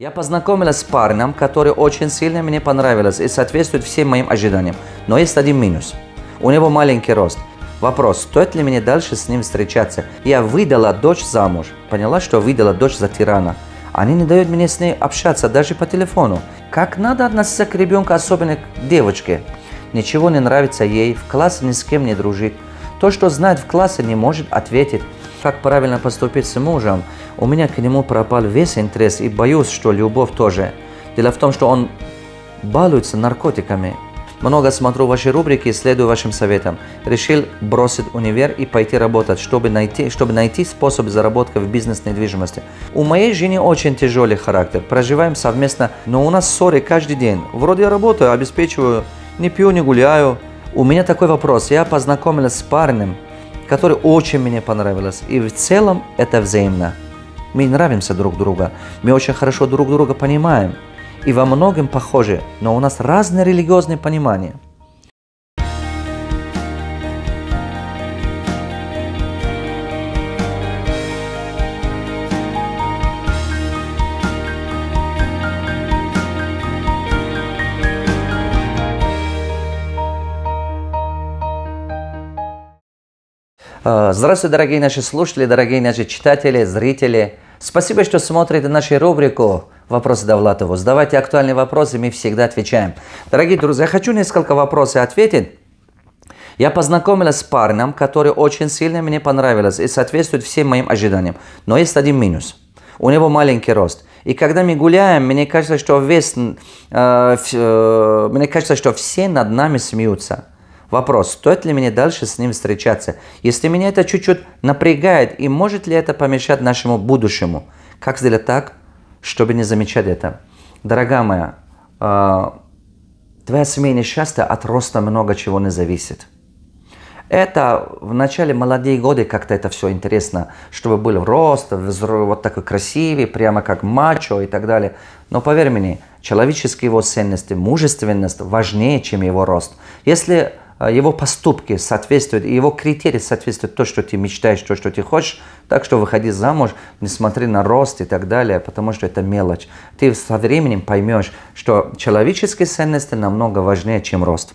Я познакомилась с парнем, который очень сильно мне понравился и соответствует всем моим ожиданиям. Но есть один минус. У него маленький рост. Вопрос, стоит ли мне дальше с ним встречаться? Я выдала дочь замуж. Поняла, что выдала дочь за тирана. Они не дают мне с ней общаться даже по телефону. Как надо относиться к ребенку, особенно к девочке? Ничего не нравится ей, в классе ни с кем не дружит. То, что знает в классе, не может ответить как правильно поступить с мужем, у меня к нему пропал весь интерес и боюсь, что любовь тоже. Дело в том, что он балуется наркотиками. Много смотрю ваши рубрики и следую вашим советам. Решил бросить универ и пойти работать, чтобы найти, чтобы найти способ заработка в бизнес недвижимости. У моей жены очень тяжелый характер. Проживаем совместно, но у нас ссоры каждый день. Вроде я работаю, обеспечиваю, не пью, не гуляю. У меня такой вопрос. Я познакомилась с парнем, которые очень мне понравились. И в целом это взаимно. Мы нравимся друг друга, мы очень хорошо друг друга понимаем и во многом похожи, но у нас разные религиозные понимания. Э, здравствуйте, дорогие наши слушатели, дорогие наши читатели, зрители. Спасибо, что смотрите нашу рубрику «Вопросы Довлатову». Задавайте актуальные вопросы, мы всегда отвечаем. Дорогие друзья, я хочу несколько вопросов ответить. Я познакомилась с парнем, который очень сильно мне понравился и соответствует всем моим ожиданиям. Но есть один минус. У него маленький рост. И когда мы гуляем, мне кажется, что весь, э, э, мне кажется, что все над нами смеются. Вопрос, стоит ли мне дальше с ним встречаться, если меня это чуть-чуть напрягает, и может ли это помешать нашему будущему? Как сделать так, чтобы не замечать это? Дорогая моя, э, твоя семейное счастье от роста много чего не зависит. Это в начале молодые годы как-то это все интересно, чтобы был рост, вот такой красивый, прямо как мачо и так далее. Но поверь мне, человеческие его ценности, мужественность важнее, чем его рост. Если а, его поступки соответствуют, и его критерии соответствуют то, что ты мечтаешь, то, что ты хочешь. Так что выходи замуж, не смотри на рост и так далее, потому что это мелочь. Ты со временем поймешь, что человеческие ценности намного важнее, чем рост.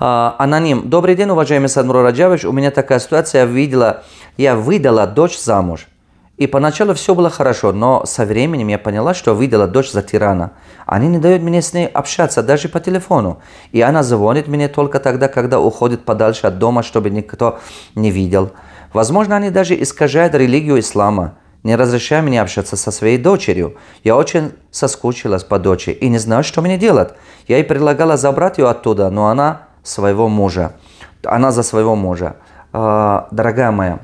А, аноним. Добрый день, уважаемый Садмур Раджавич. У меня такая ситуация. Я видела, я выдала дочь замуж. И поначалу все было хорошо, но со временем я поняла, что выдала дочь за тирана. Они не дают мне с ней общаться даже по телефону. И она звонит мне только тогда, когда уходит подальше от дома, чтобы никто не видел. Возможно, они даже искажают религию ислама, не разрешая мне общаться со своей дочерью. Я очень соскучилась по дочери и не знаю, что мне делать. Я ей предлагала забрать ее оттуда, но она своего мужа. Она за своего мужа. А, дорогая моя,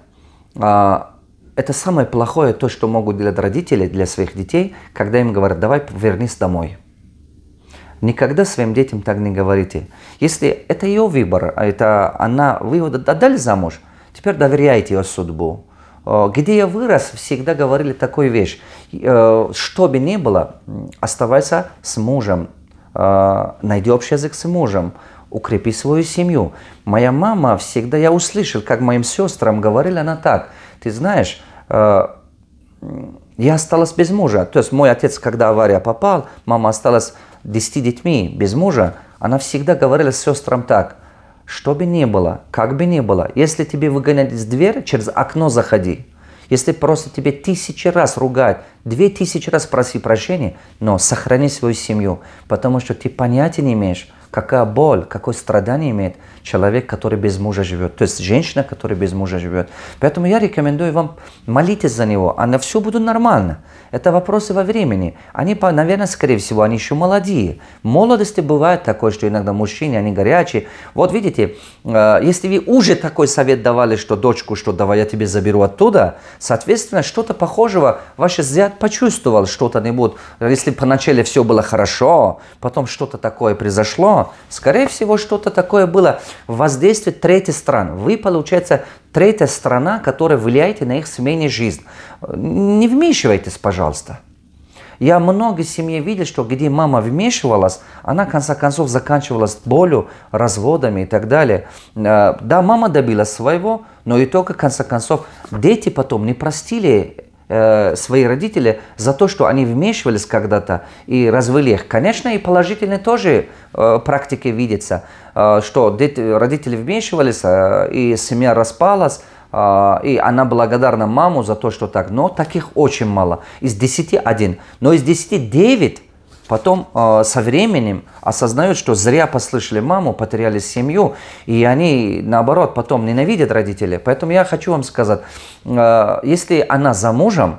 а, это самое плохое, то, что могут делать родители для своих детей, когда им говорят, давай вернись домой. Никогда своим детям так не говорите. Если это ее выбор, а это она, вы его отдали замуж, теперь доверяйте ее судьбу. Э, где я вырос, всегда говорили такую вещь. Э, что бы ни было, оставайся с мужем, э, найди общий язык с мужем, укрепи свою семью. Моя мама всегда, я услышал, как моим сестрам говорили, она так, ты знаешь, Э, я осталась без мужа. То есть мой отец, когда авария попал, мама осталась 10 детьми без мужа, она всегда говорила с сестрам так, что бы ни было, как бы ни было, если тебе выгонять из двери, через окно заходи. Если просто тебе тысячи раз ругать, две тысячи раз проси прощения, но сохрани свою семью, потому что ты понятия не имеешь, какая боль, какое страдание имеет человек, который без мужа живет, то есть женщина, которая без мужа живет. Поэтому я рекомендую вам молитесь за него, а на все будет нормально. Это вопросы во времени. Они, наверное, скорее всего, они еще молодые. В молодости бывает такое, что иногда мужчины, они горячие. Вот видите, э, если вы уже такой совет давали, что дочку, что давай я тебе заберу оттуда, соответственно, что-то похожего ваш взгляд почувствовал, что-то не будет. Если поначалу все было хорошо, потом что-то такое произошло, скорее всего, что-то такое было воздействие третьей страны. Вы, получается, третья страна, которая влияет на их семейную жизнь. Не вмешивайтесь, пожалуйста. Я много семей видел, что где мама вмешивалась, она, в конце концов, заканчивалась болью, разводами и так далее. Э, да, мама добилась своего, но и только, в конце концов, дети потом не простили Э, свои родители за то, что они вмешивались когда-то и развели их. Конечно, и положительные тоже э, практики видятся, э, что дети, родители вмешивались, э, и семья распалась, э, и она благодарна маму за то, что так. Но таких очень мало. Из 10 один. Но из 10 9 Потом э, со временем осознают, что зря послышали маму, потеряли семью, и они, наоборот, потом ненавидят родителей. Поэтому я хочу вам сказать, э, если она за мужем,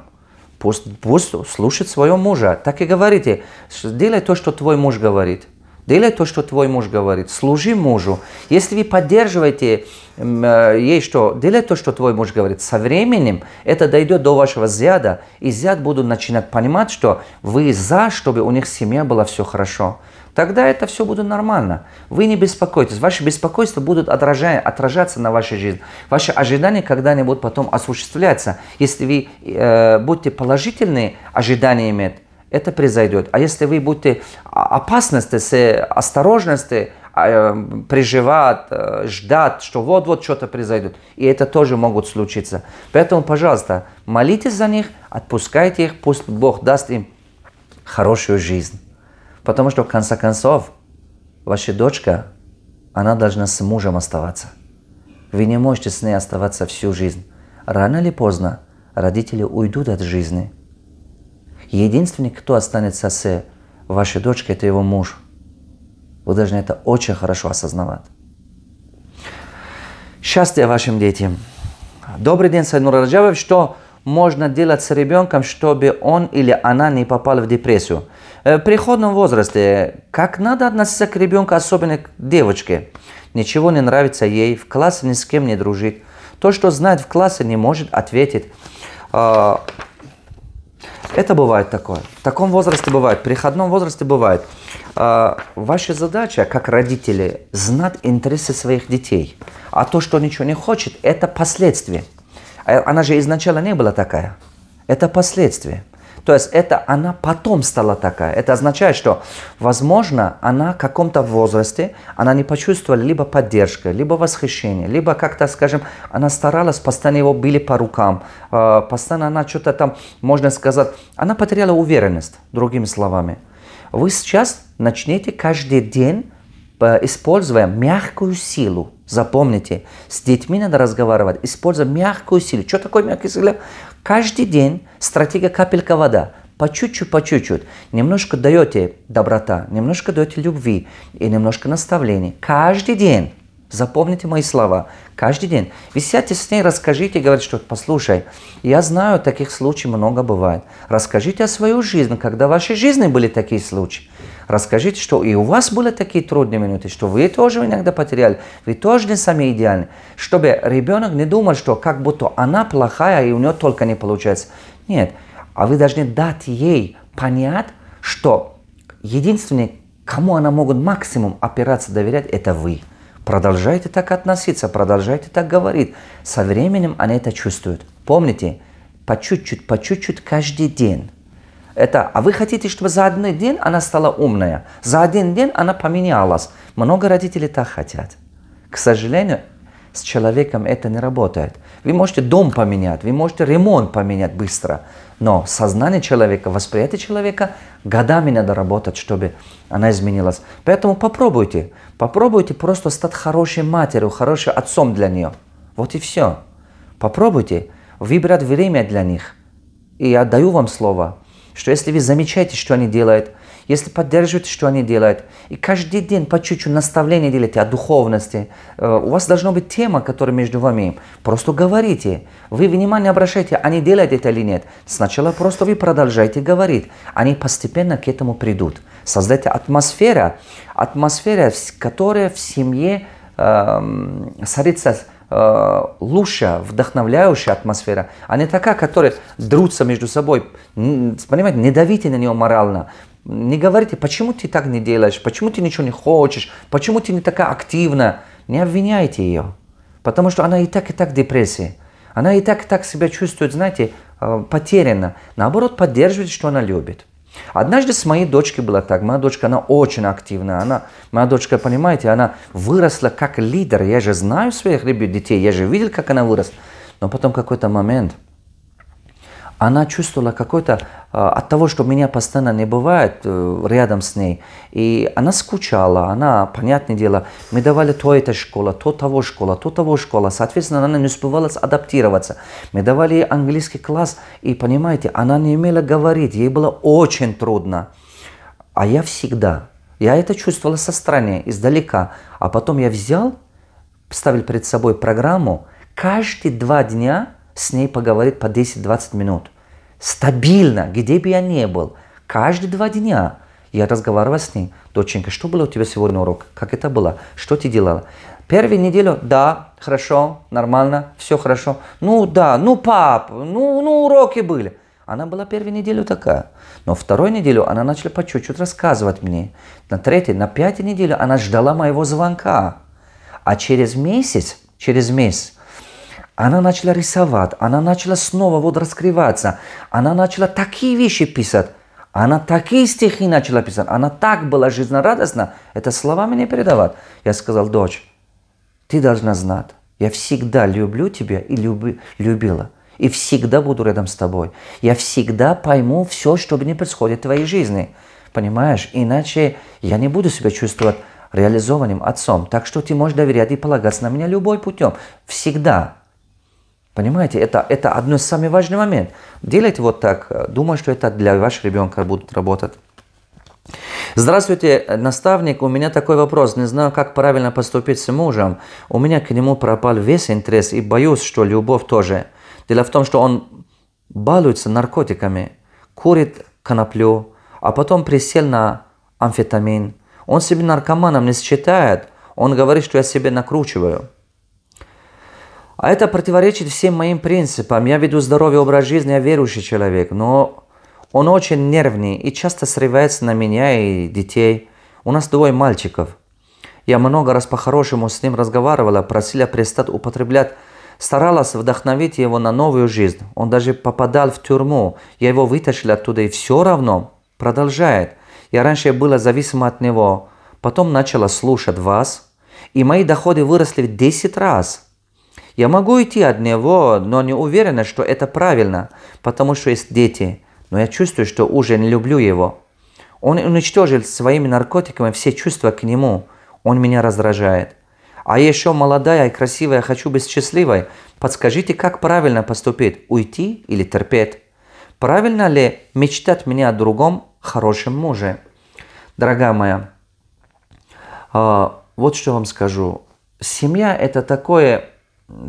пусть, пусть слушает своего мужа. Так и говорите, делай то, что твой муж говорит. Делай то, что твой муж говорит. Служи мужу. Если вы поддерживаете э, ей, что делай то, что твой муж говорит, со временем это дойдет до вашего зяда, и зяд будут начинать понимать, что вы за, чтобы у них семья была все хорошо. Тогда это все будет нормально. Вы не беспокойтесь. Ваши беспокойства будут отражая, отражаться на вашей жизни. Ваши ожидания когда-нибудь потом осуществляются. Если вы э, будете положительные ожидания иметь, это произойдет. А если вы будете опасности, с осторожности э, эм, переживать, э, ждать, что вот-вот что-то произойдет, и это тоже могут случиться. Поэтому, пожалуйста, молитесь за них, отпускайте их, пусть Бог даст им хорошую жизнь. Потому что, в конце концов, ваша дочка, она должна с мужем оставаться. Вы не можете с ней оставаться всю жизнь. Рано или поздно родители уйдут от жизни – Единственный, кто останется с вашей дочкой, это его муж. Вы должны это очень хорошо осознавать. Счастье вашим детям. Добрый день, Сайнур Раджавев. Что можно делать с ребенком, чтобы он или она не попал в депрессию? Э, в переходном возрасте, как надо относиться к ребенку, особенно к девочке? Ничего не нравится ей, в классе ни с кем не дружит. То, что знает в классе, не может ответить. А, это бывает такое. В таком возрасте бывает, в переходном возрасте бывает. А, ваша задача, как родители, знать интересы своих детей. А то, что ничего не хочет, это последствия. А, она же изначально не была такая. Это последствия. То есть это она потом стала такая. Это означает, что, возможно, она в каком-то возрасте, она не почувствовала либо поддержка, либо восхищение, либо как-то, скажем, она старалась, постоянно его били по рукам, э, постоянно она что-то там, можно сказать, она потеряла уверенность, другими словами. Вы сейчас начнете каждый день Э, используя мягкую силу. Запомните, с детьми надо разговаривать, используя мягкую силу. Что такое мягкая сила? Каждый день стратегия капелька вода. По чуть-чуть, по чуть-чуть. Немножко даете доброта, немножко даете любви и немножко наставлений. Каждый день. Запомните мои слова. Каждый день. Вы сядьте с ней, расскажите, говорите, что послушай, я знаю, таких случаев много бывает. Расскажите о свою жизни, когда в вашей жизни были такие случаи. Расскажите, что и у вас были такие трудные минуты, что вы тоже иногда потеряли, вы тоже не сами идеальны. Чтобы ребенок не думал, что как будто она плохая и у нее только не получается. Нет, а вы должны дать ей понять, что единственный, кому она может максимум опираться, доверять, это вы. Продолжайте так относиться, продолжайте так говорить. Со временем они это чувствуют. Помните, по чуть-чуть, по чуть-чуть каждый день это, а вы хотите, чтобы за один день она стала умная, за один день она поменялась. Много родителей так хотят. К сожалению, с человеком это не работает. Вы можете дом поменять, вы можете ремонт поменять быстро, но сознание человека, восприятие человека годами надо работать, чтобы она изменилась. Поэтому попробуйте, попробуйте просто стать хорошей матерью, хорошим отцом для нее. Вот и все. Попробуйте выбрать время для них. И я даю вам слово, что если вы замечаете, что они делают, если поддерживаете, что они делают, и каждый день по чуть-чуть наставление делите о духовности, э, у вас должна быть тема, которая между вами. Просто говорите. Вы внимание обращаете, они делают это или нет. Сначала просто вы продолжаете говорить. Они постепенно к этому придут. Создайте атмосфера, атмосфера, которая в семье э, садится Э, лучшая, вдохновляющая атмосфера, а не такая, которая друутся между собой. Понимаете, не давите на нее морально. Не говорите, почему ты так не делаешь, почему ты ничего не хочешь, почему ты не такая активна. Не обвиняйте ее, потому что она и так, и так в депрессии. Она и так, и так себя чувствует, знаете, э, потеряна. Наоборот, поддерживайте, что она любит. Однажды с моей дочкой было так. Моя дочка, она очень активна. Она, моя дочка, понимаете, она выросла как лидер. Я же знаю своих ребят, детей, я же видел, как она выросла. Но потом какой-то момент – она чувствовала какой-то а, от того, что меня постоянно не бывает э, рядом с ней. И она скучала, она, понятное дело, мы давали то эта школа, то того школа, то того школа. Соответственно, она не успевала адаптироваться. Мы давали ей английский класс, и, понимаете, она не умела говорить, ей было очень трудно. А я всегда, я это чувствовала со стороны, издалека. А потом я взял, ставил перед собой программу, каждые два дня – с ней поговорить по 10-20 минут. Стабильно, где бы я ни был, каждые два дня я разговаривал с ней. Доченька, что было у тебя сегодня урок? Как это было? Что ты делала? Первую неделю, да, хорошо, нормально, все хорошо. Ну да, ну пап, ну, ну уроки были. Она была первую неделю такая. Но вторую неделю она начала по чуть-чуть рассказывать мне. На третьей, на пятой неделю она ждала моего звонка. А через месяц, через месяц она начала рисовать, она начала снова вот раскрываться, она начала такие вещи писать, она такие стихи начала писать, она так была жизнерадостна, это словами не передавать. Я сказал, дочь, ты должна знать, я всегда люблю тебя и люби, любила, и всегда буду рядом с тобой. Я всегда пойму все, что бы ни происходит в твоей жизни. Понимаешь? Иначе я не буду себя чувствовать реализованным отцом. Так что ты можешь доверять и полагаться на меня любой путем. Всегда. Понимаете, это, это одно из самых важных моментов. Делайте вот так, думаю, что это для вашего ребенка будет работать. Здравствуйте, наставник, у меня такой вопрос. Не знаю, как правильно поступить с мужем. У меня к нему пропал весь интерес и боюсь, что любовь тоже. Дело в том, что он балуется наркотиками, курит коноплю, а потом присел на амфетамин. Он себя наркоманом не считает. Он говорит, что я себе накручиваю. А это противоречит всем моим принципам. Я веду здоровый образ жизни, я верующий человек, но он очень нервный и часто срывается на меня и детей. У нас двое мальчиков. Я много раз по-хорошему с ним разговаривала, просила перестать употреблять, старалась вдохновить его на новую жизнь. Он даже попадал в тюрьму. Я его вытащила оттуда и все равно продолжает. Я раньше была зависима от него, потом начала слушать вас, и мои доходы выросли в 10 раз – я могу идти от него, но не уверена, что это правильно, потому что есть дети. Но я чувствую, что уже не люблю его. Он уничтожил своими наркотиками все чувства к нему. Он меня раздражает. А я еще молодая и красивая, хочу быть счастливой. Подскажите, как правильно поступить? Уйти или терпеть? Правильно ли мечтать меня о другом хорошем муже? Дорогая моя, а, вот что вам скажу. Семья – это такое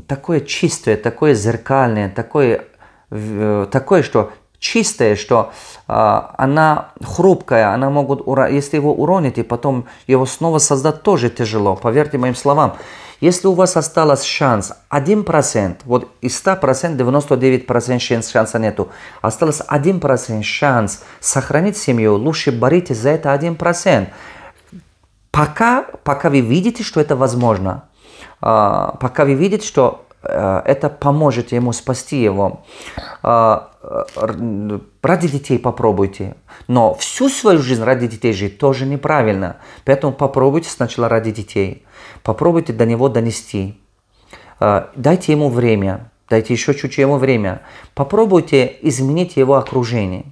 такое чистое, такое зеркальное, такое, э, такое что чистое, что э, она хрупкая, она могут, если его уронить и потом его снова создать тоже тяжело, поверьте моим словам. Если у вас осталось шанс 1%, вот из 100% 99% шанс, шанса нету, осталось 1% шанс сохранить семью, лучше боритесь за это 1%. Пока, пока вы видите, что это возможно, а, пока вы видите, что э, это поможет ему спасти его. А, ради детей попробуйте. Но всю свою жизнь ради детей жить тоже неправильно. Поэтому попробуйте сначала ради детей. Попробуйте до него донести. А, дайте ему время. Дайте еще чуть-чуть ему время. Попробуйте изменить его окружение.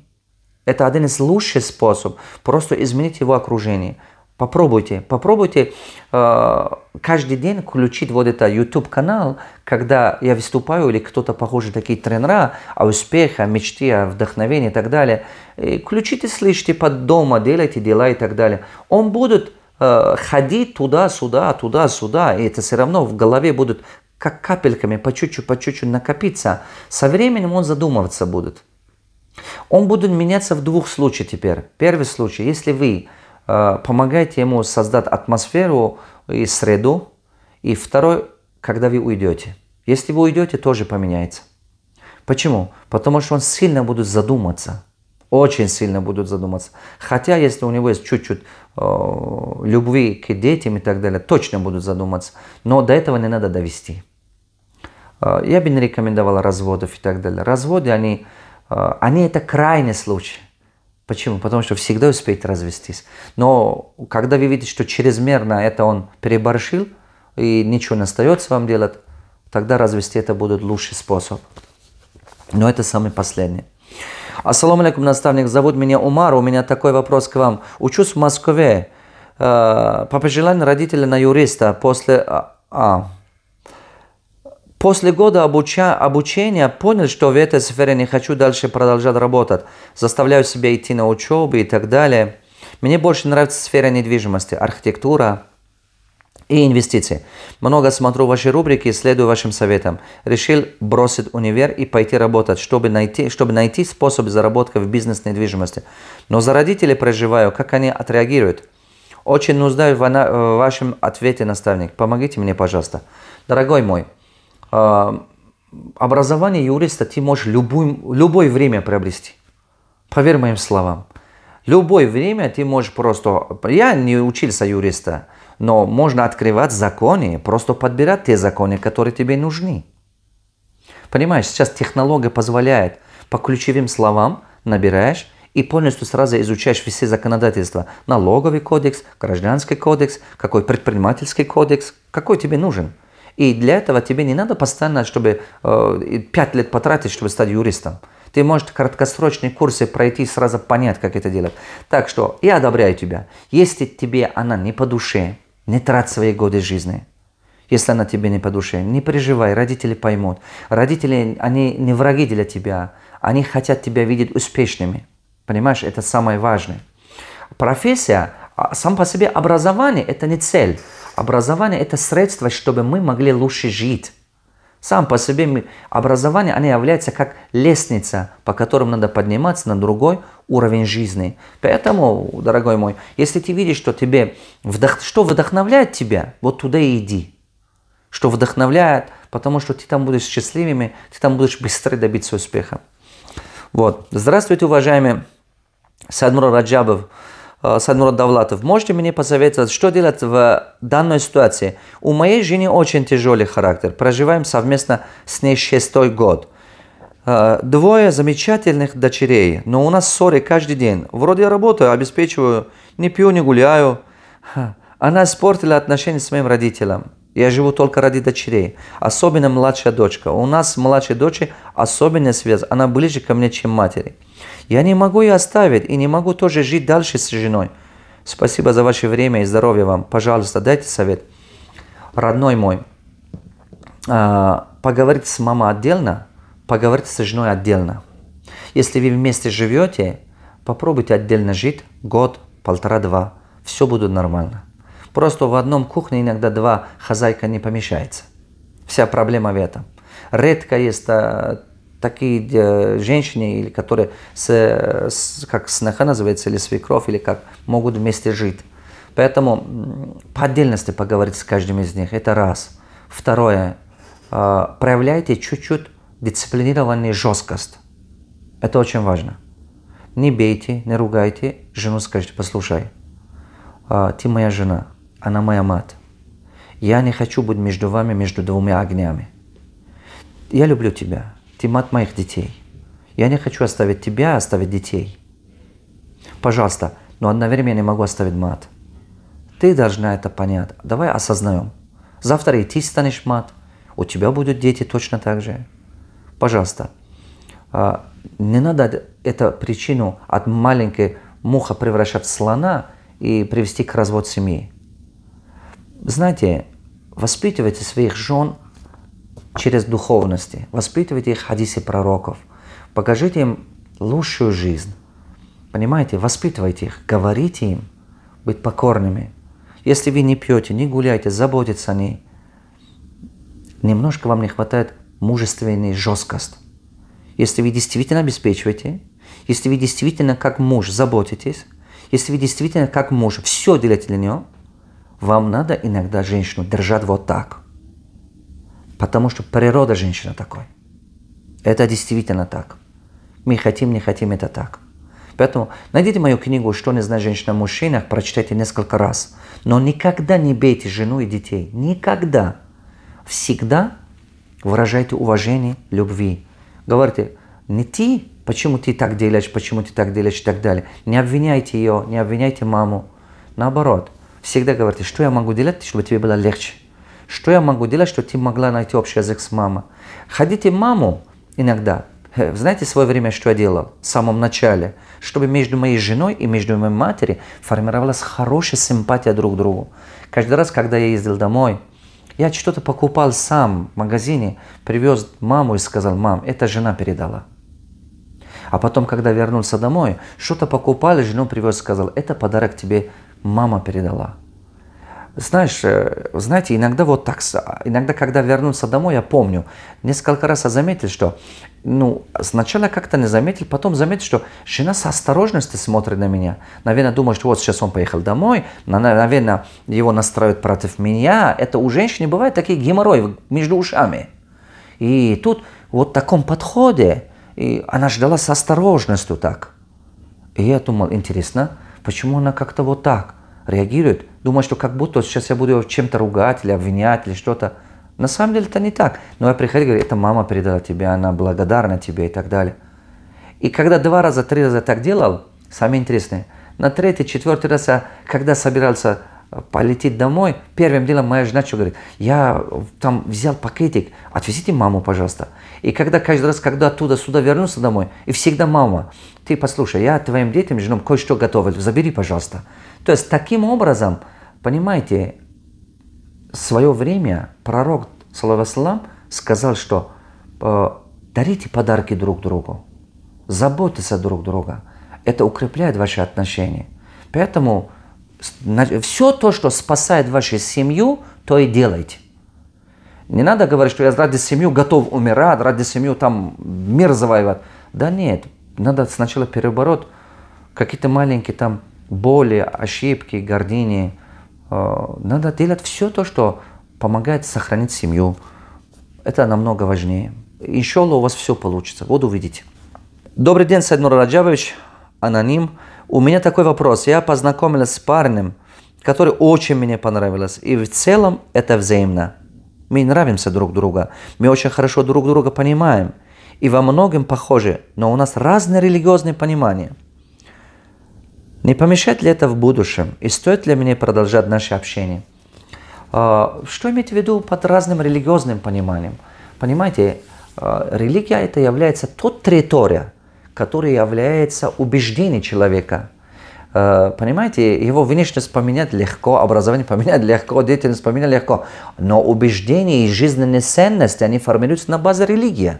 Это один из лучших способов просто изменить его окружение. Попробуйте, попробуйте э, каждый день включить вот это YouTube канал, когда я выступаю или кто-то похожий такие тренера о успехе, о мечте, о вдохновении и так далее. И включите, слышите под дома, делайте дела и так далее. Он будет э, ходить туда-сюда, туда-сюда, и это все равно в голове будет как капельками по чуть-чуть, по чуть-чуть накопиться. Со временем он задумываться будет. Он будет меняться в двух случаях теперь. Первый случай, если вы Э, помогайте ему создать атмосферу и среду. И второй, когда вы уйдете. Если вы уйдете, тоже поменяется. Почему? Потому что он сильно будет задуматься. Очень сильно будут задуматься. Хотя, если у него есть чуть-чуть э, любви к детям и так далее, точно будут задуматься. Но до этого не надо довести. Э, я бы не рекомендовал разводов и так далее. Разводы, они, э, они это крайний случай. Почему? Потому что всегда успеет развестись. Но когда вы видите, что чрезмерно это он переборщил, и ничего не остается вам делать, тогда развести это будет лучший способ. Но это самый последний. Ассаламу алейкум, наставник, зовут меня Умар, у меня такой вопрос к вам. Учусь в Москве, э, по пожеланию родителей на юриста после... А, а После года обуча, обучения понял, что в этой сфере не хочу дальше продолжать работать. Заставляю себя идти на учебу и так далее. Мне больше нравится сфера недвижимости, архитектура и инвестиции. Много смотрю ваши рубрики и следую вашим советам. Решил бросить универ и пойти работать, чтобы найти, чтобы найти способ заработка в бизнес недвижимости. Но за родителей проживаю, как они отреагируют. Очень нуждаюсь в, в вашем ответе, наставник. Помогите мне, пожалуйста. Дорогой мой, а, образование юриста ты можешь любым, любое время приобрести. Поверь моим словам. Любое время ты можешь просто... Я не учился юриста, но можно открывать законы, просто подбирать те законы, которые тебе нужны. Понимаешь, сейчас технология позволяет по ключевым словам набираешь и полностью сразу изучаешь все законодательства. Налоговый кодекс, гражданский кодекс, какой предпринимательский кодекс, какой тебе нужен – и для этого тебе не надо постоянно, чтобы э, лет потратить, чтобы стать юристом. Ты можешь краткосрочные курсы пройти и сразу понять, как это делать. Так что я одобряю тебя. Если тебе она не по душе, не трать свои годы жизни. Если она тебе не по душе, не переживай, родители поймут. Родители, они не враги для тебя. Они хотят тебя видеть успешными. Понимаешь, это самое важное. Профессия, а, сам по себе образование – это не цель. Образование – это средство, чтобы мы могли лучше жить. Сам по себе образование, они является как лестница, по которой надо подниматься на другой уровень жизни. Поэтому, дорогой мой, если ты видишь, что тебе вдох... что вдохновляет тебя, вот туда и иди. Что вдохновляет, потому что ты там будешь счастливыми, ты там будешь быстрее добиться успеха. Вот. Здравствуйте, уважаемые Садмур Раджабов. Э, Садмурат Давлатов, можете мне посоветовать, что делать в данной ситуации? У моей жены очень тяжелый характер. Проживаем совместно с ней шестой год. Э, двое замечательных дочерей, но у нас ссоры каждый день. Вроде я работаю, обеспечиваю, не пью, не гуляю. Она испортила отношения с моим родителем. Я живу только ради дочерей, особенно младшая дочка. У нас с младшей дочерью особенная связь, она ближе ко мне, чем матери. Я не могу ее оставить и не могу тоже жить дальше с женой. Спасибо за ваше время и здоровье вам. Пожалуйста, дайте совет. Родной мой, а, поговорите с мамой отдельно, поговорите с женой отдельно. Если вы вместе живете, попробуйте отдельно жить год, полтора-два. Все будет нормально. Просто в одном кухне иногда два хозяйка не помещается. Вся проблема в этом. Редко есть а, такие э, женщины, или которые, с, с, как сноха называется, или свекровь, или как, могут вместе жить. Поэтому по отдельности поговорить с каждым из них, это раз. Второе, э, проявляйте чуть-чуть дисциплинированную жесткость. Это очень важно. Не бейте, не ругайте, жену скажите, послушай, э, ты моя жена, она моя мать. Я не хочу быть между вами, между двумя огнями. Я люблю тебя, ты тимат моих детей. Я не хочу оставить тебя, а оставить детей. Пожалуйста, но одновременно я не могу оставить мат. Ты должна это понять. Давай осознаем. Завтра и ты станешь мат. У тебя будут дети точно так же. Пожалуйста, а, не надо эту причину от маленькой муха превращать в слона и привести к разводу семьи. Знаете, воспитывайте своих жен через духовности. Воспитывайте их хадисы пророков. Покажите им лучшую жизнь. Понимаете, воспитывайте их, говорите им, быть покорными. Если вы не пьете, не гуляете, заботиться о ней, немножко вам не хватает мужественной жесткости. Если вы действительно обеспечиваете, если вы действительно как муж заботитесь, если вы действительно как муж все делаете для нее, вам надо иногда женщину держать вот так – Потому что природа женщины такой. Это действительно так. Мы хотим, не хотим, это так. Поэтому найдите мою книгу «Что не знает женщина о мужчинах», прочитайте несколько раз. Но никогда не бейте жену и детей. Никогда. Всегда выражайте уважение, любви. Говорите, не ты, почему ты так делаешь, почему ты так делаешь и так далее. Не обвиняйте ее, не обвиняйте маму. Наоборот, всегда говорите, что я могу делать, чтобы тебе было легче. Что я могу делать, что ты могла найти общий язык с мамой? Ходите маму иногда. Э, знаете, в свое время, что я делал в самом начале? Чтобы между моей женой и между моей матерью формировалась хорошая симпатия друг к другу. Каждый раз, когда я ездил домой, я что-то покупал сам в магазине, привез маму и сказал, мам, это жена передала. А потом, когда вернулся домой, что-то покупали, жену привез, сказал, это подарок тебе мама передала. Знаешь, э, знаете, иногда вот так, иногда, когда вернулся домой, я помню, несколько раз я заметил, что, ну, сначала как-то не заметил, потом заметил, что жена с осторожностью смотрит на меня. Наверное, думает, что вот сейчас он поехал домой, наверное, его настраивают против меня. Это у женщины бывает такие геморрои между ушами. И тут вот в таком подходе, и она ждала с осторожностью так. И я думал, интересно, почему она как-то вот так? реагирует, думает, что как будто сейчас я буду его чем-то ругать или обвинять или что-то. На самом деле это не так. Но я приходил, и говорю, это мама передала тебе, она благодарна тебе и так далее. И когда два раза, три раза так делал, самое интересное, на третий, четвертый раз, я, когда собирался э, полететь домой, первым делом моя жена что говорит, я там взял пакетик, отвезите маму, пожалуйста. И когда каждый раз, когда оттуда сюда вернулся домой, и всегда мама, ты послушай, я твоим детям, женам кое-что готовил, забери, пожалуйста. То есть таким образом, понимаете, в свое время пророк, салам, сказал, что э, дарите подарки друг другу, заботьтесь друг друга. Это укрепляет ваши отношения. Поэтому все то, что спасает вашу семью, то и делайте. Не надо говорить, что я ради семью готов умирать, ради семью там мир завоевать. Да нет, надо сначала перебороть какие-то маленькие там боли, ошибки, гордыни. Э, надо делать все то, что помогает сохранить семью. Это намного важнее. Иншалла у вас все получится. Вот увидите. Добрый день, Сайднур Раджабович, аноним. У меня такой вопрос. Я познакомилась с парнем, который очень мне понравился. И в целом это взаимно. Мы нравимся друг друга. Мы очень хорошо друг друга понимаем. И во многом похожи, но у нас разные религиозные понимания – не помешает ли это в будущем? И стоит ли мне продолжать наше общение? А, что иметь в виду под разным религиозным пониманием? Понимаете, а, религия это является тот территория, который является убеждением человека. А, понимаете, его внешность поменять легко, образование поменять легко, деятельность поменять легко. Но убеждения и жизненные ценности, они формируются на базе религии.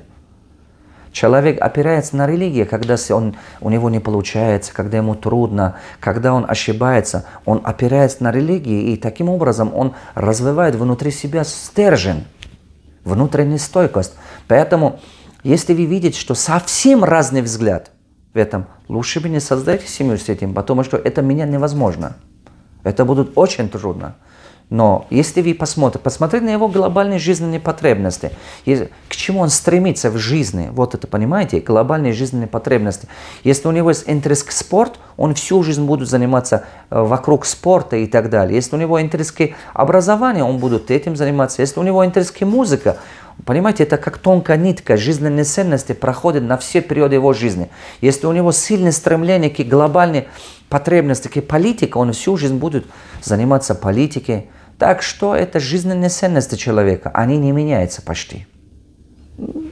Человек опирается на религию, когда он, у него не получается, когда ему трудно, когда он ошибается. Он опирается на религию, и таким образом он развивает внутри себя стержень, внутреннюю стойкость. Поэтому, если вы видите, что совсем разный взгляд в этом, лучше бы не создайте семью с этим, потому что это меня невозможно. Это будет очень трудно. Но если вы посмотрите, посмотрите на его глобальные жизненные потребности, к чему он стремится в жизни, вот это понимаете, глобальные жизненные потребности. Если у него есть интерес к спорту, он всю жизнь будет заниматься э, вокруг спорта и так далее. Если у него интерес к образованию, он будет этим заниматься. Если у него интерес к музыке, Понимаете, это как тонкая нитка жизненной ценности проходит на все периоды его жизни. Если у него сильное стремление к глобальной потребности, к политике, он всю жизнь будет заниматься политикой, так что это жизненные ценности человека, они не меняются почти.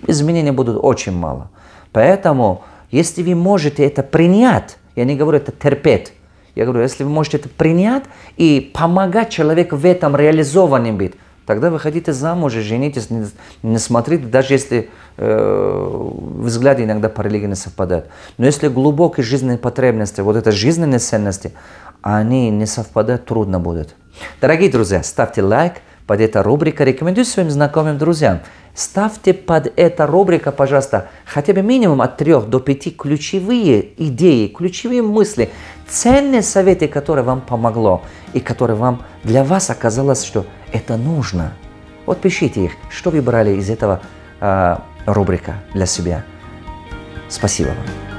Изменений будут очень мало. Поэтому, если вы можете это принять, я не говорю это терпеть, я говорю, если вы можете это принять и помогать человеку в этом реализованным быть, тогда выходите замуж и женитесь, не, не смотрите, даже если э, взгляды иногда по религии не совпадают. Но если глубокие жизненные потребности, вот это жизненные ценности, они не совпадают, трудно будет. Дорогие друзья, ставьте лайк под эта рубрика, рекомендуйте своим знакомым друзьям. Ставьте под эта рубрика, пожалуйста, хотя бы минимум от 3 до 5 ключевые идеи, ключевые мысли, ценные советы, которые вам помогло и которые вам для вас оказалось, что это нужно. Вот пишите их, что вы брали из этого э, рубрика для себя. Спасибо вам.